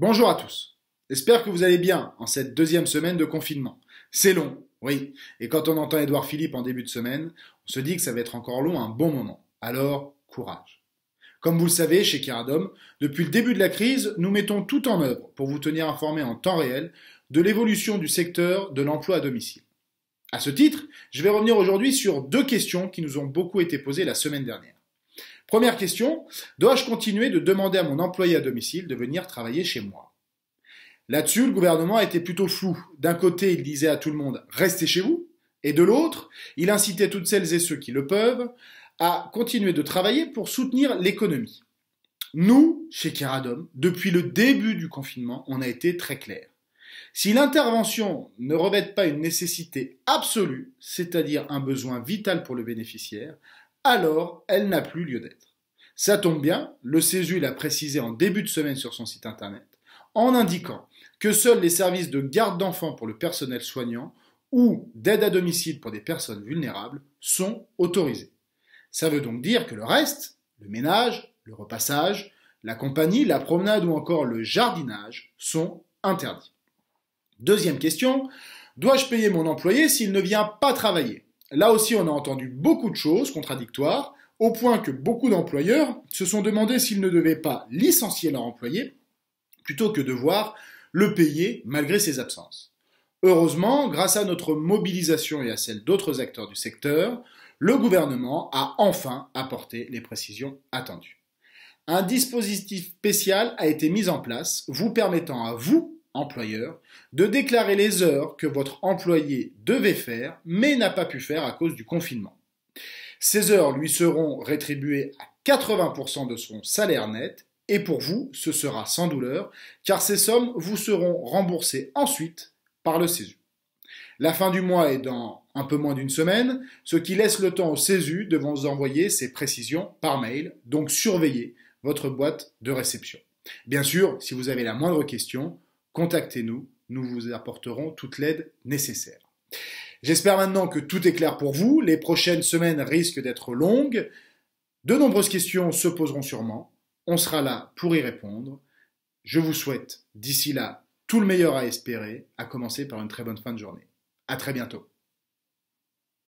Bonjour à tous. J'espère que vous allez bien en cette deuxième semaine de confinement. C'est long, oui. Et quand on entend Édouard Philippe en début de semaine, on se dit que ça va être encore long un bon moment. Alors, courage. Comme vous le savez, chez Kiradom, depuis le début de la crise, nous mettons tout en œuvre pour vous tenir informés en temps réel de l'évolution du secteur de l'emploi à domicile. À ce titre, je vais revenir aujourd'hui sur deux questions qui nous ont beaucoup été posées la semaine dernière. Première question, dois-je continuer de demander à mon employé à domicile de venir travailler chez moi Là-dessus, le gouvernement a été plutôt flou. D'un côté, il disait à tout le monde restez chez vous, et de l'autre, il incitait toutes celles et ceux qui le peuvent à continuer de travailler pour soutenir l'économie. Nous, chez Keradom, depuis le début du confinement, on a été très clair. Si l'intervention ne revête pas une nécessité absolue, c'est-à-dire un besoin vital pour le bénéficiaire, alors elle n'a plus lieu d'être. Ça tombe bien, le CESU l'a précisé en début de semaine sur son site internet, en indiquant que seuls les services de garde d'enfants pour le personnel soignant ou d'aide à domicile pour des personnes vulnérables sont autorisés. Ça veut donc dire que le reste, le ménage, le repassage, la compagnie, la promenade ou encore le jardinage sont interdits. Deuxième question, dois-je payer mon employé s'il ne vient pas travailler Là aussi, on a entendu beaucoup de choses contradictoires, au point que beaucoup d'employeurs se sont demandé s'ils ne devaient pas licencier leur employé plutôt que devoir le payer malgré ses absences. Heureusement, grâce à notre mobilisation et à celle d'autres acteurs du secteur, le gouvernement a enfin apporté les précisions attendues. Un dispositif spécial a été mis en place vous permettant à vous, employeur, de déclarer les heures que votre employé devait faire mais n'a pas pu faire à cause du confinement. Ces heures lui seront rétribuées à 80% de son salaire net et pour vous, ce sera sans douleur car ces sommes vous seront remboursées ensuite par le CESU. La fin du mois est dans un peu moins d'une semaine, ce qui laisse le temps au CESU de vous envoyer ces précisions par mail, donc surveillez votre boîte de réception. Bien sûr, si vous avez la moindre question, contactez-nous, nous vous apporterons toute l'aide nécessaire. J'espère maintenant que tout est clair pour vous. Les prochaines semaines risquent d'être longues. De nombreuses questions se poseront sûrement. On sera là pour y répondre. Je vous souhaite d'ici là tout le meilleur à espérer, à commencer par une très bonne fin de journée. À très bientôt.